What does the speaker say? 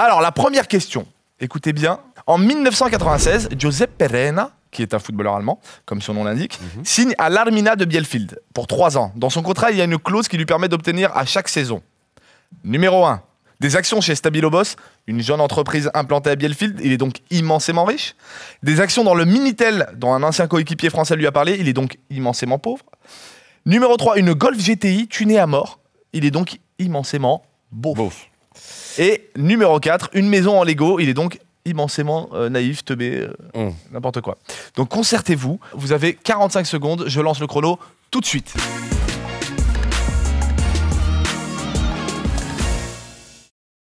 Alors, la première question, écoutez bien. En 1996, Giuseppe Perena, qui est un footballeur allemand, comme son nom l'indique, mhm. signe à l'Armina de Bielefeld pour trois ans. Dans son contrat, il y a une clause qui lui permet d'obtenir à chaque saison. Numéro 1, des actions chez Stabilobos, une jeune entreprise implantée à Bielefeld, il est donc immensément riche. Des actions dans le Minitel, dont un ancien coéquipier français lui a parlé, il est donc immensément pauvre. Numéro 3, une Golf GTI tunée à mort, il est donc immensément beau. Et numéro 4, une maison en Lego. Il est donc immensément euh, naïf, teubé, euh, hum. n'importe quoi. Donc concertez-vous. Vous avez 45 secondes. Je lance le chrono tout de suite.